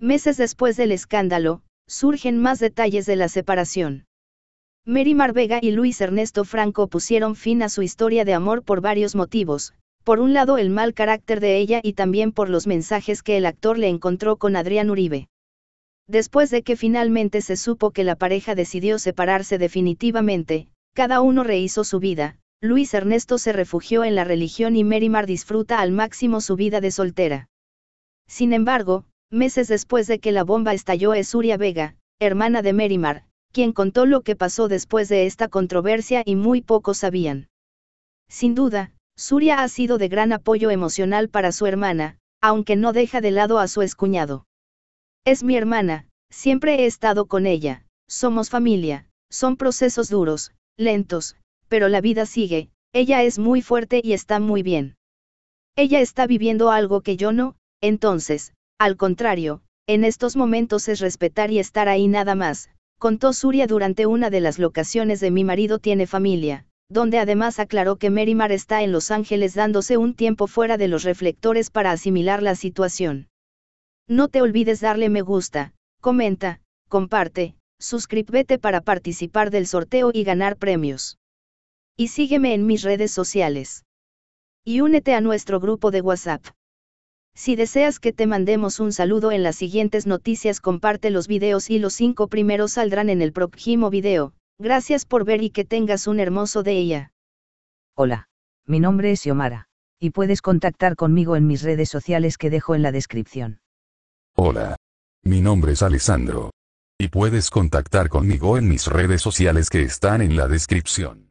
Meses después del escándalo, surgen más detalles de la separación. Mary Vega y Luis Ernesto Franco pusieron fin a su historia de amor por varios motivos, por un lado el mal carácter de ella y también por los mensajes que el actor le encontró con Adrián Uribe. Después de que finalmente se supo que la pareja decidió separarse definitivamente, cada uno rehizo su vida, Luis Ernesto se refugió en la religión y Mar disfruta al máximo su vida de soltera. Sin embargo, Meses después de que la bomba estalló es Surya Vega, hermana de Merimar, quien contó lo que pasó después de esta controversia y muy pocos sabían. Sin duda, Suria ha sido de gran apoyo emocional para su hermana, aunque no deja de lado a su escuñado. Es mi hermana, siempre he estado con ella, somos familia, son procesos duros, lentos, pero la vida sigue, ella es muy fuerte y está muy bien. Ella está viviendo algo que yo no, entonces, al contrario, en estos momentos es respetar y estar ahí nada más, contó Surya durante una de las locaciones de Mi marido tiene familia, donde además aclaró que Merimar está en Los Ángeles dándose un tiempo fuera de los reflectores para asimilar la situación. No te olvides darle me gusta, comenta, comparte, suscríbete para participar del sorteo y ganar premios. Y sígueme en mis redes sociales. Y únete a nuestro grupo de WhatsApp. Si deseas que te mandemos un saludo en las siguientes noticias comparte los videos y los cinco primeros saldrán en el próximo video. Gracias por ver y que tengas un hermoso día. Hola. Mi nombre es Yomara, Y puedes contactar conmigo en mis redes sociales que dejo en la descripción. Hola. Mi nombre es Alessandro. Y puedes contactar conmigo en mis redes sociales que están en la descripción.